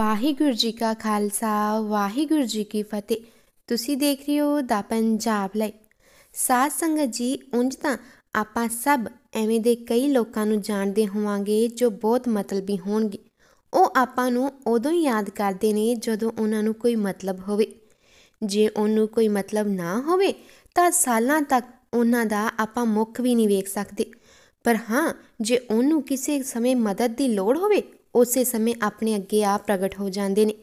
ਵਾਹਿਗੁਰੂ ਜੀ ਕਾ ਖਾਲਸਾ ਵਾਹਿਗੁਰੂ ਜੀ ਕੀ ਫਤਿਹ ਤੁਸੀਂ ਦੇਖ ਰਹੇ ਹੋ ਦਾ ਪੰਜਾਬ ਲਈ ਸਾਧ ਸੰਗਤ ਜੀ ਉਂਝ ਤਾਂ ਆਪਾਂ ਸਭ ਐਵੇਂ ਦੇ ਕਈ ਲੋਕਾਂ ਨੂੰ ਜਾਣਦੇ ਹੋਵਾਂਗੇ ਜੋ ਬਹੁਤ ਮਤਲਬੀ ਹੋਣਗੇ ਉਹ ਆਪਾਂ ਨੂੰ ਉਦੋਂ ਹੀ ਯਾਦ ਕਰਦੇ ਨੇ ਜਦੋਂ ਉਹਨਾਂ ਨੂੰ ਕੋਈ ਮਤਲਬ ਹੋਵੇ ਜੇ ਉਹਨੂੰ ਕੋਈ ਮਤਲਬ ਨਾ ਹੋਵੇ ਤਾਂ ਸਾਲਾਂ ਤੱਕ ਉਹਨਾਂ ਦਾ ਆਪਾਂ ਮੁੱਖ ਵੀ ਨਹੀਂ ਵੇਖ ਸਕਦੇ ਪਰ ਹਾਂ ਜੇ ਉਹਨੂੰ ਕਿਸੇ ਸਮੇਂ ਮਦਦ ਦੀ ਲੋੜ ਹੋਵੇ ਉਸੇ ਸਮੇਂ ਆਪਣੇ ਅੱਗੇ ਆ ਪ੍ਰਗਟ ਹੋ ਜਾਂਦੇ ਨੇ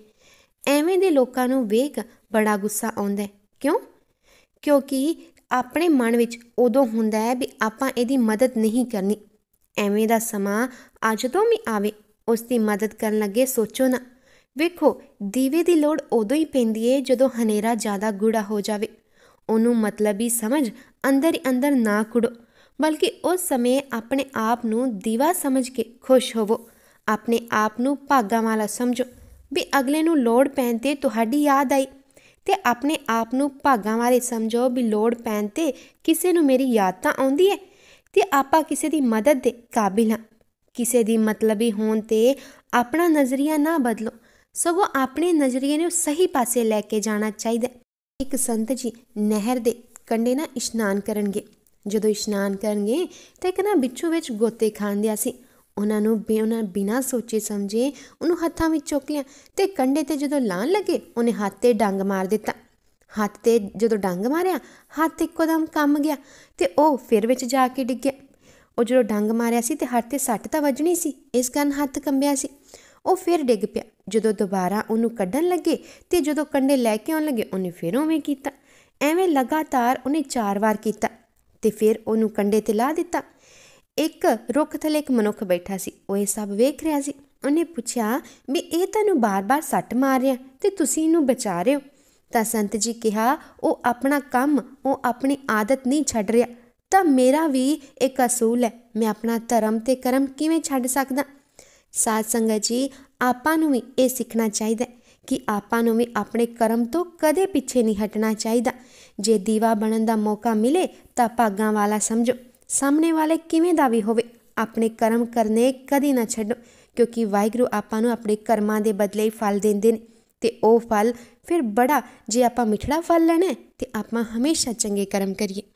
ਐਵੇਂ ਦੇ ਲੋਕਾਂ ਨੂੰ ਵੇਖ ਬੜਾ ਗੁੱਸਾ ਆਉਂਦਾ ਹੈ ਕਿਉਂ ਕਿਉਂਕਿ ਆਪਣੇ ਮਨ ਵਿੱਚ ਉਦੋਂ ਹੁੰਦਾ ਹੈ ਵੀ ਆਪਾਂ ਇਹਦੀ ਮਦਦ ਨਹੀਂ ਕਰਨੀ ਐਵੇਂ ਦਾ ਸਮਾਂ ਅੱਜ ਤੋਂ ਵੀ ਆਵੇ ਉਸ ਦੀ ਮਦਦ ਕਰਨ ਲੱਗੇ ਸੋਚੋ ਨਾ ਵੇਖੋ ਦੀਵੇ ਦੀ ਲੋੜ ਉਦੋਂ ਹੀ ਪੈਂਦੀ ਏ ਜਦੋਂ ਹਨੇਰਾ ਜ਼ਿਆਦਾ ਗੂੜਾ ਹੋ ਜਾਵੇ ਉਹਨੂੰ ਮਤਲਬ ਹੀ ਸਮਝ ਅੰਦਰ ਹੀ ਅੰਦਰ ਨਾ ਕੁੜੋ ਬਲਕਿ ਉਸ ਸਮੇਂ ਆਪਣੇ ਆਪ ਨੂੰ ਦੀਵਾ ਸਮਝ ਕੇ ਖੁਸ਼ ਹੋਵੋ ਆਪਣੇ ਆਪ ਨੂੰ ਭਾਗਾ ਵਾਲਾ ਸਮਝੋ ਵੀ ਅਗਲੇ ਨੂੰ ਲੋੜ ਪੈਣ ਤੇ ਤੁਹਾਡੀ ਯਾਦ ਆਈ ਤੇ ਆਪਣੇ ਆਪ ਨੂੰ ਭਾਗਾ ਵਾਲੇ ਸਮਝੋ ਵੀ ਲੋੜ ਪੈਣ ਤੇ ਕਿਸੇ ਨੂੰ ਮੇਰੀ ਯਾਦ ਤਾਂ ਆਉਂਦੀ ਹੈ ਤੇ ਆਪਾਂ ਕਿਸੇ ਦੀ ਮਦਦ ਦੇ ਕਾਬਿਲ ਹਾਂ ਕਿਸੇ ਦੀ ਮਤਲਬੀ ਹੋਣ ਤੇ ਆਪਣਾ ਨਜ਼ਰੀਆ ਨਾ ਬਦਲੋ ਸਗੋਂ ਆਪਣੇ ਨਜ਼ਰੀਏ ਨੂੰ ਸਹੀ ਪਾਸੇ ਲੈ ਕੇ ਜਾਣਾ ਚਾਹੀਦਾ ਇੱਕ ਸੰਤ ਜੀ ਨਹਿਰ ਦੇ ਕੰਢੇ ਨਾ ਇਸ਼ਨਾਨ ਕਰਨਗੇ ਜਦੋਂ ਇਸ਼ਨਾਨ ਕਰਨਗੇ ਤਾਂ ਇੱਕ ਨਾ ਵਿੱਚੋਂ ਵਿੱਚ ਗੋਤੇ ਖਾਂਦਿਆ ਸੀ ਉਹਨਾਂ ਨੂੰ ਬੇ ਉਹਨਾਂ ਬਿਨਾਂ ਸੋਚੇ ਸਮਝੇ ਉਹਨੂੰ ਹੱਥਾਂ ਵਿੱਚ ਚੁੱਕ ਲਿਆ ਤੇ ਕੰਡੇ ਤੇ ਜਦੋਂ ਲਾਣ ਲੱਗੇ ਉਹਨੇ ਹੱਥ ਤੇ ਡੰਗ ਮਾਰ ਦਿੱਤਾ ਹੱਥ ਤੇ ਜਦੋਂ ਡੰਗ ਮਾਰਿਆ ਹੱਥ ਇੱਕੋਦਮ ਕੰਮ ਗਿਆ ਤੇ ਉਹ ਫਿਰ ਵਿੱਚ ਜਾ ਕੇ ਡਿੱਗ ਗਿਆ ਉਹ ਜਦੋਂ ਡੰਗ ਮਾਰਿਆ ਸੀ ਤੇ ਹੱਥ ਤੇ ਸੱਟ ਤਾਂ ਵੱਜਣੀ ਸੀ ਇਸ ਕਾਰਨ ਹੱਥ ਕੰਬਿਆ ਸੀ ਉਹ ਫਿਰ ਡਿੱਗ ਪਿਆ ਜਦੋਂ ਦੁਬਾਰਾ ਉਹਨੂੰ ਕੱਢਣ ਲੱਗੇ ਤੇ ਜਦੋਂ ਕੰਡੇ ਲੈ ਕੇ ਆਉਣ ਲੱਗੇ ਉਹਨੇ ਫਿਰ ਉਵੇਂ ਕੀਤਾ ਐਵੇਂ ਲਗਾਤਾਰ ਉਹਨੇ ਚਾਰ ਵਾਰ ਕੀਤਾ ਤੇ ਫਿਰ ਉਹਨੂੰ ਕੰਡੇ ਤੇ ਲਾ ਦਿੱਤਾ ਇੱਕ ਰੁੱਖ ਥਲੇ ਇੱਕ ਮਨੁੱਖ ਬੈਠਾ ਸੀ ਉਹ ਇਹ ਸਭ ਵੇਖ ਰਿਹਾ ਸੀ ਉਹਨੇ ਪੁੱਛਿਆ ਵੀ ਇਹ ਤੁਹਾਨੂੰ ਬਾਰ-ਬਾਰ ਸੱਟ ਮਾਰ ਰਿਹਾ ਤੇ ਤੁਸੀਂ ਇਹਨੂੰ ਬਚਾ ਰਹੇ ਹੋ ਤਾਂ ਸੰਤ ਜੀ ਕਿਹਾ ਉਹ ਆਪਣਾ ਕੰਮ ਉਹ ਆਪਣੀ ਆਦਤ ਨਹੀਂ ਛੱਡ ਰਿਹਾ ਤਾਂ ਮੇਰਾ ਵੀ ਇੱਕ ਅਸੂਲ ਹੈ ਮੈਂ ਆਪਣਾ ਧਰਮ ਤੇ ਕਰਮ ਕਿਵੇਂ ਛੱਡ ਸਕਦਾ ਸਾਧ ਸੰਗਤ ਜੀ ਆਪਾਂ ਨੂੰ ਵੀ ਇਹ ਸਿੱਖਣਾ ਚਾਹੀਦਾ ਕਿ ਆਪਾਂ ਨੂੰ ਵੀ ਆਪਣੇ ਕਰਮ ਤੋਂ ਕਦੇ ਪਿੱਛੇ ਨਹੀਂ ਹਟਣਾ ਚਾਹੀਦਾ ਜੇ ਦੀਵਾ ਬਣਨ ਦਾ ਮੌਕਾ ਮਿਲੇ ਤਾਂ ਭਾਗਾਂ ਵਾਲਾ ਸਮਝੋ ਸਾਹਮਣੇ ਵਾਲੇ ਕਿਵੇਂ ਦਾ ਵੀ ਹੋਵੇ ਆਪਣੇ ਕਰਮ ਕਰਨੇ ਕਦੀ ਨਾ ਛੱਡੋ ਕਿਉਂਕਿ ਵਾਹਿਗੁਰੂ ਆਪਾਂ ਨੂੰ ਆਪਣੇ ਕਰਮਾਂ ਦੇ ਬਦਲੇ ਫਲ ਦਿੰਦੇ ਨੇ ਤੇ ਉਹ ਫਲ ਫਿਰ ਬੜਾ ਜੇ ਆਪਾਂ ਮਿੱਠੜਾ ਫਲ ਲੈਣਾ ਤੇ ਆਪਾਂ ਹਮੇਸ਼ਾ ਚੰਗੇ ਕਰਮ ਕਰੀਏ